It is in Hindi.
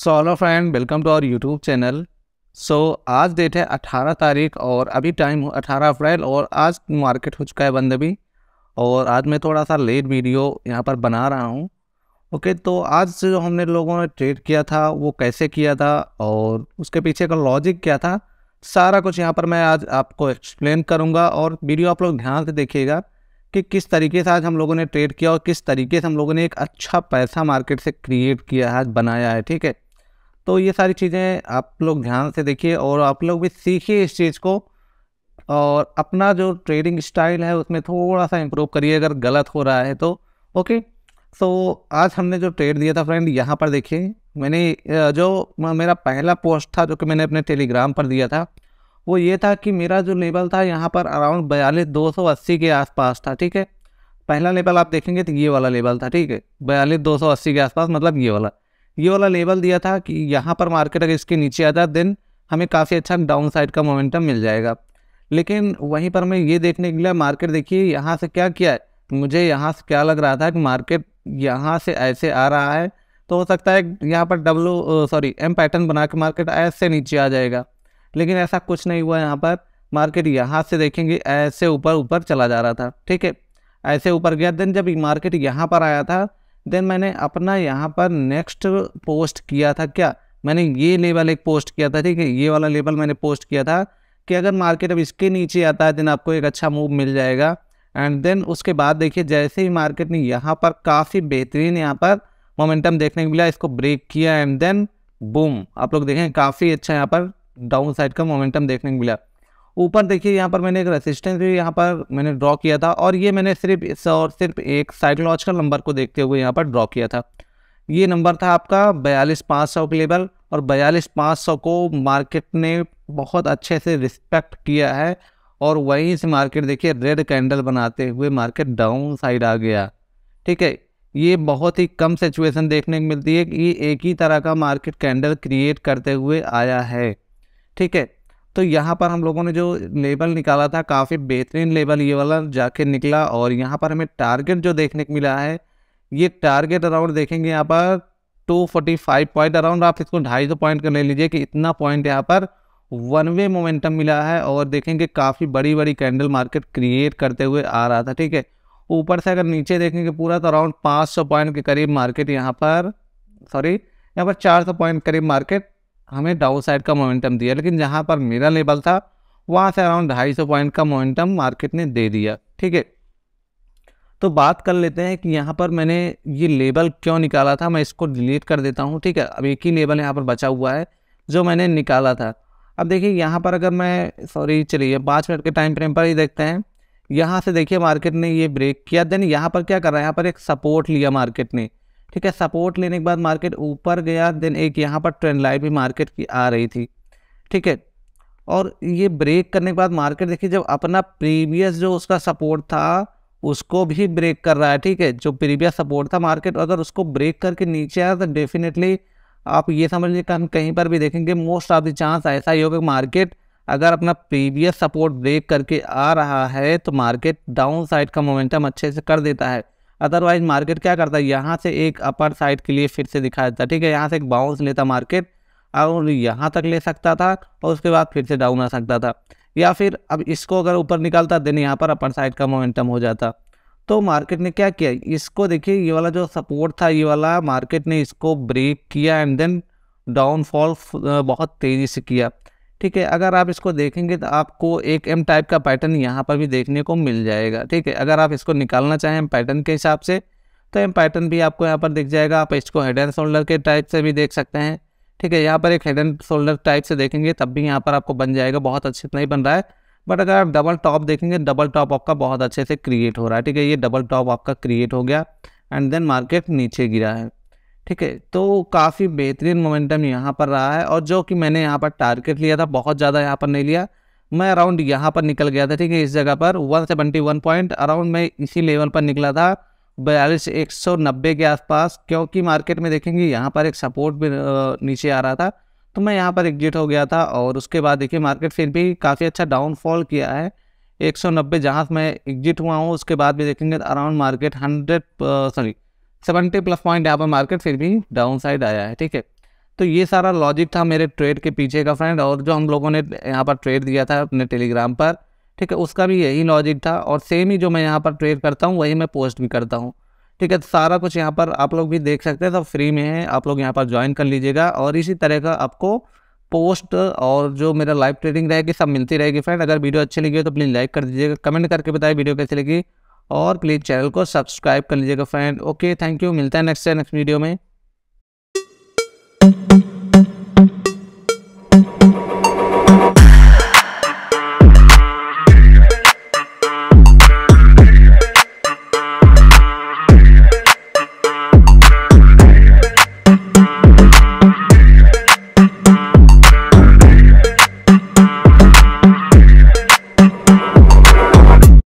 solo friend welcome to our YouTube channel so आज डेट है 18 तारीख और अभी टाइम 18 अप्रैल और आज मार्केट हो चुका है बंद अभी और आज मैं थोड़ा सा लेट वीडियो यहाँ पर बना रहा हूँ ओके okay, तो आज जो हमने लोगों ने ट्रेड किया था वो कैसे किया था और उसके पीछे का लॉजिक क्या था सारा कुछ यहाँ पर मैं आज आपको एक्सप्लेन करूँगा और वीडियो आप लोग ध्यान से देखिएगा कि किस तरीके से आज हम लोगों ने ट्रेड किया और किस तरीके से हम लोगों ने एक अच्छा पैसा मार्केट से क्रिएट किया है बनाया है ठीक है तो ये सारी चीज़ें आप लोग ध्यान से देखिए और आप लोग भी सीखिए इस चीज़ को और अपना जो ट्रेडिंग स्टाइल है उसमें थोड़ा सा इम्प्रूव करिए अगर गलत हो रहा है तो ओके सो so, आज हमने जो ट्रेड दिया था फ्रेंड यहाँ पर देखिए मैंने जो मेरा पहला पोस्ट था जो कि मैंने अपने टेलीग्राम पर दिया था वो ये था कि मेरा जो लेवल था यहाँ पर अराउंड बयालीस दो सौ अस्सी के आसपास था ठीक है पहला लेवल आप देखेंगे तो ये वाला लेवल था ठीक है बयालीस दो सौ अस्सी के आसपास मतलब ये वाला ये वाला लेवल दिया था कि यहाँ पर मार्केट अगर इसके नीचे आता देन हमें काफ़ी अच्छा डाउन साइड का मोमेंटम मिल जाएगा लेकिन वहीं पर मैं ये देखने के लिए मार्केट देखिए यहाँ से क्या किया है मुझे यहाँ से क्या लग रहा था कि मार्केट यहाँ से ऐसे आ रहा है तो हो सकता है यहाँ पर डब्लू सॉरी एम पैटर्न बना के मार्केट ऐसे नीचे आ जाएगा लेकिन ऐसा कुछ नहीं हुआ यहाँ पर मार्केट यहाँ से देखेंगे ऐसे ऊपर ऊपर चला जा रहा था ठीक है ऐसे ऊपर गया देन जब मार्केट यहाँ पर आया था देन मैंने अपना यहाँ पर नेक्स्ट पोस्ट किया था क्या मैंने ये लेवल एक पोस्ट किया था ठीक है ये वाला लेवल मैंने पोस्ट किया था कि अगर मार्केट अब इसके नीचे आता है देन आपको एक अच्छा मूव मिल जाएगा एंड देन उसके बाद देखिए जैसे ही मार्केट ने यहाँ पर काफ़ी बेहतरीन यहाँ पर मोमेंटम देखने को मिला इसको ब्रेक किया एंड देन बूम आप लोग देखें काफ़ी अच्छा यहाँ पर डाउन साइड का मोमेंटम देखने को मिला ऊपर देखिए यहाँ पर मैंने एक रेसिस्टेंस भी यहाँ पर मैंने ड्रॉ किया था और ये मैंने सिर्फ इस और सिर्फ एक साइकोलॉजिकल नंबर को देखते हुए यहाँ पर ड्रॉ किया था ये नंबर था आपका बयालीस पाँच सौ के लेवल और बयालीस पाँच सौ को मार्केट ने बहुत अच्छे से रिस्पेक्ट किया है और वहीं से मार्केट देखिए रेड कैंडल बनाते हुए मार्केट डाउन साइड आ गया ठीक है ये बहुत ही कम सिचुएशन देखने को मिलती है कि ये एक ही तरह का मार्केट कैंडल क्रिएट करते हुए आया है ठीक है तो यहाँ पर हम लोगों ने जो लेबल निकाला था काफ़ी बेहतरीन लेबल ये वाला जाके निकला और यहाँ पर हमें टारगेट जो देखने को मिला है ये टारगेट अराउंड देखेंगे यहाँ पर 245 पॉइंट अराउंड आप इसको ढाई सौ पॉइंट का ले लीजिए कि इतना पॉइंट यहाँ पर वन वे मोमेंटम मिला है और देखेंगे काफ़ी बड़ी बड़ी कैंडल मार्केट क्रिएट करते हुए आ रहा था ठीक है ऊपर से अगर नीचे देखेंगे पूरा तो अराउंड पाँच पॉइंट के करीब मार्केट यहाँ पर सॉरी यहाँ पर चार पॉइंट करीब मार्केट हमें डाउन साइड का मोमेंटम दिया लेकिन जहाँ पर मेरा लेवल था वहाँ से अराउंड ढाई सौ पॉइंट का मोमेंटम मार्केट ने दे दिया ठीक है तो बात कर लेते हैं कि यहाँ पर मैंने ये लेबल क्यों निकाला था मैं इसको डिलीट कर देता हूँ ठीक है अब एक ही लेबल यहाँ पर बचा हुआ है जो मैंने निकाला था अब देखिए यहाँ पर अगर मैं सॉरी चलिए पाँच मिनट के टाइम फ्रेम पर ही देखते हैं यहाँ से देखिए मार्केट ने ये ब्रेक किया देन यहाँ पर क्या कर रहा है यहाँ पर एक सपोर्ट लिया मार्केट ने ठीक है सपोर्ट लेने के बाद मार्केट ऊपर गया देन एक यहाँ पर ट्रेंड लाइन भी मार्केट की आ रही थी ठीक है और ये ब्रेक करने के बाद मार्केट देखिए जब अपना प्रीवियस जो उसका सपोर्ट था उसको भी ब्रेक कर रहा है ठीक है जो प्रीवियस सपोर्ट था मार्केट अगर उसको ब्रेक करके नीचे आया तो डेफिनेटली आप ये समझ लीजिए कि हम कहीं पर भी देखेंगे मोस्ट ऑफ द चांस ऐसा ही होगा मार्केट अगर अपना प्रीवियस सपोर्ट ब्रेक करके आ रहा है तो मार्केट डाउन साइड का मोमेंटम अच्छे से कर देता है अदरवाइज मार्केट क्या करता है यहाँ से एक अपर साइड के लिए फिर से दिखा देता ठीक है यहाँ से एक बाउंस लेता मार्केट और यहाँ तक ले सकता था और उसके बाद फिर से डाउन आ सकता था या फिर अब इसको अगर ऊपर निकालता देन यहाँ पर अपर साइड का मोमेंटम हो जाता तो मार्केट ने क्या किया इसको देखिए ये वाला जो सपोर्ट था ये वाला मार्केट ने इसको ब्रेक किया एंड देन डाउनफॉल बहुत तेज़ी से किया ठीक है अगर आप इसको देखेंगे तो आपको एक एम टाइप का पैटर्न यहाँ पर भी देखने को मिल जाएगा ठीक है अगर आप इसको निकालना चाहें पैटर्न के हिसाब से तो एम पैटर्न भी आपको यहाँ पर दिख जाएगा आप इसको हेड एंड शोल्डर के टाइप से भी देख सकते हैं ठीक है यहाँ पर एक हेड एंड शोल्डर टाइप से देखेंगे तब भी यहाँ पर आपको बन जाएगा बहुत अच्छे से नहीं बन रहा है बट अगर आप डबल टॉप देखेंगे डबल टॉप आपका बहुत अच्छे से क्रिएट हो रहा है ठीक है ये डबल टॉप आपका क्रिएट हो गया एंड देन मार्केट नीचे गिरा है ठीक है तो काफ़ी बेहतरीन मोमेंटम यहाँ पर रहा है और जो कि मैंने यहाँ पर टारगेट लिया था बहुत ज़्यादा यहाँ पर नहीं लिया मैं अराउंड यहाँ पर निकल गया था ठीक है इस जगह पर one seventy one point around मैं इसी लेवल पर निकला था बयालीस एक सौ नब्बे के आसपास क्योंकि मार्केट में देखेंगे यहाँ पर एक सपोर्ट भी नीचे आ रहा था तो मैं यहाँ पर एग्जिट हो गया था और उसके बाद देखिए मार्केट फिर भी काफ़ी अच्छा डाउनफॉल किया है एक सौ नब्बे जहाँ मैं एग्जिट हुआ हूँ उसके बाद भी देखेंगे around market hundred sorry seventy plus point यहाँ पर मार्केट फिर भी डाउन साइड आया है ठीक है तो ये सारा लॉजिक था मेरे ट्रेड के पीछे का फ्रेंड और जो हम लोगों ने यहाँ पर ट्रेड दिया था अपने टेलीग्राम पर ठीक है उसका भी यही लॉजिक था और सेम ही जो मैं यहाँ पर ट्रेड करता हूँ वही मैं पोस्ट भी करता हूँ ठीक है तो सारा कुछ यहाँ पर आप लोग भी देख सकते हैं सब फ्री में है आप लोग यहाँ पर ज्वाइन कर लीजिएगा और इसी तरह का आपको पोस्ट और जो मेरा लाइव ट्रेडिंग रहेगी सब मिलती रहेगी फ्रेंड अगर वीडियो अच्छी लगी हो तो प्लीज़ लाइक कर दीजिएगा कमेंट करके बताइए वीडियो कैसी लगी और प्लीज़ चैनल को सब्सक्राइब कर लीजिएगा फ्रेंड ओके थैंक यू मिलता है नेक्स्ट नेक्स्ट वीडियो में